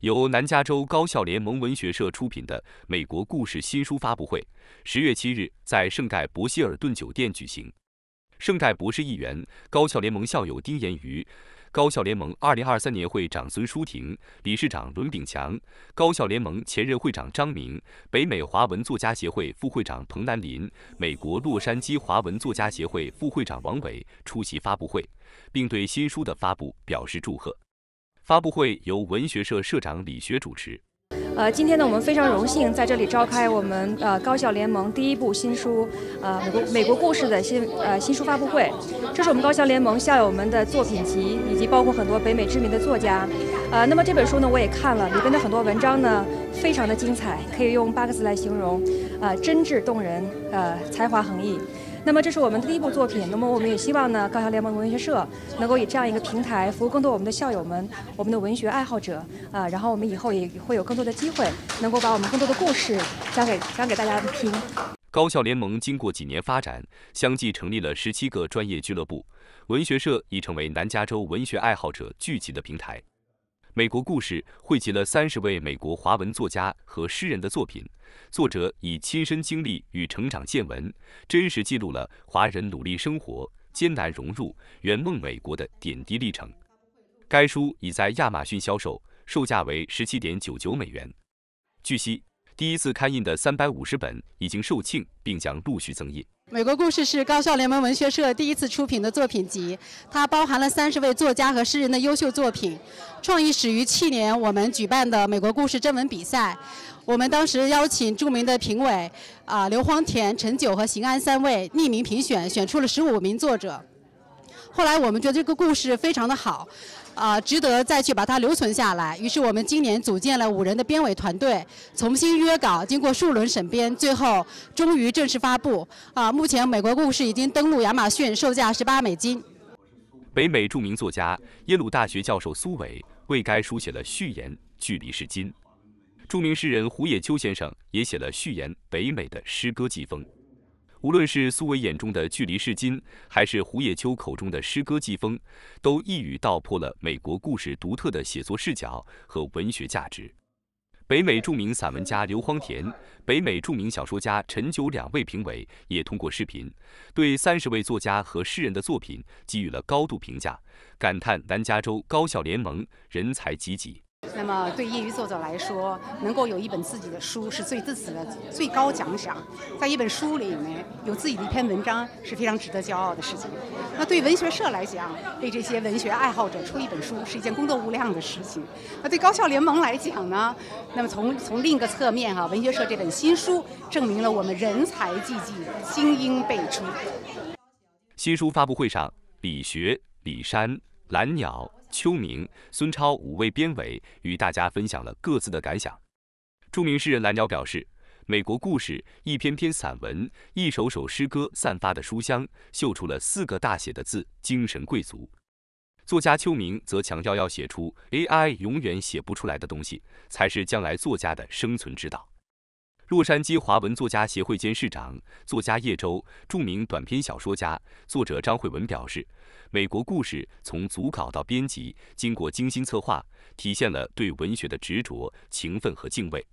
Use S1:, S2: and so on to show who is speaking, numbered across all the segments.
S1: 由南加州高校联盟文学社出品的《美国故事》新书发布会，十月七日在圣盖博希尔顿酒店举行。圣盖博士议员、高校联盟校友丁延瑜、高校联盟二零二三年会长孙淑婷，理事长伦炳强，高校联盟前任会长张明，北美华文作家协会副会长彭南林，美国洛杉矶华文作家协会副会长王伟出席发布会，并对新书的发布表示祝贺。发布会由文学社社长李学主持。
S2: 呃，今天呢，我们非常荣幸在这里召开我们呃高校联盟第一部新书，呃，美国美国故事的新呃新书发布会。这是我们高校联盟校友们的作品集，以及包括很多北美知名的作家。呃，那么这本书呢，我也看了，里边的很多文章呢，非常的精彩，可以用八个字来形容：呃，真挚动人，呃，才华横溢。那么这是我们第一部作品。那么我们也希望呢，高校联盟文学社能够以这样一个平台，服务更多我们的校友们、我们的文学爱好者啊。然后我们以后也会有更多的机会，能够把我们更多的故事讲给讲给大家听。
S1: 高校联盟经过几年发展，相继成立了十七个专业俱乐部，文学社已成为南加州文学爱好者聚集的平台。《美国故事》汇集了三十位美国华文作家和诗人的作品，作者以亲身经历与成长见闻，真实记录了华人努力生活、艰难融入、圆梦美国的点滴历程。该书已在亚马逊销售，售价为十七点九九美元。据悉。第一次刊印的三百五十本已经售罄，并将陆续增印。《
S3: 美国故事》是高校联盟文学社第一次出品的作品集，它包含了三十位作家和诗人的优秀作品。创意始于去年我们举办的《美国故事》征文比赛，我们当时邀请著名的评委啊刘荒田、陈九和邢安三位匿名评选，选出了十五名作者。后来我们觉得这个故事非常的好，啊，值得再去把它留存下来。于是我们今年组建了五人的编委团队，重新约稿，经过数轮审编，最后终于正式发布。啊，目前《美国故事》已经登陆亚马逊，售价十八美金。
S1: 北美著名作家、耶鲁大学教授苏伟为该书写了序言，《距离是金》。著名诗人胡野秋先生也写了序言，《北美的诗歌季风》。无论是苏维眼中的距离是金，还是胡叶秋口中的诗歌季风，都一语道破了美国故事独特的写作视角和文学价值。北美著名散文家刘荒田、北美著名小说家陈九两位评委也通过视频对三十位作家和诗人的作品给予了高度评价，感叹南加州高校联盟人才济济。
S3: 那么，对业余作者来说，能够有一本自己的书是最自此的最高奖赏。在一本书里面有自己的一篇文章，是非常值得骄傲的事情。那对文学社来讲，为这些文学爱好者出一本书，是一件功德无量的事情。那对高校联盟来讲呢？那么从从另一个侧面哈，文学社这本新书证明了我们人才济济，精英辈出。
S1: 新书发布会上，李学、李山、蓝鸟。邱明、孙超五位编委与大家分享了各自的感想。著名诗人蓝鸟表示，美国故事一篇篇散文、一首首诗歌散发的书香，嗅出了四个大写的字“精神贵族”。作家邱明则强调，要写出 AI 永远写不出来的东西，才是将来作家的生存之道。洛杉矶华文作家协会监事长、作家叶舟，著名短篇小说家、作者张慧文表示：“美国故事从组稿到编辑，经过精心策划，体现了对文学的执着、勤奋和敬畏。”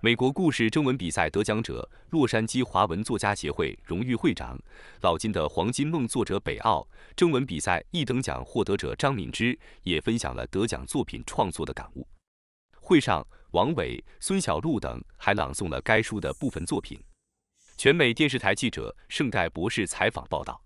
S1: 美国故事征文比赛得奖者、洛杉矶华文作家协会荣誉会长老金的《黄金梦》作者北奥征文比赛一等奖获得者张敏之也分享了得奖作品创作的感悟。会上。王伟、孙小璐等还朗诵了该书的部分作品。全美电视台记者盛代博士采访报道。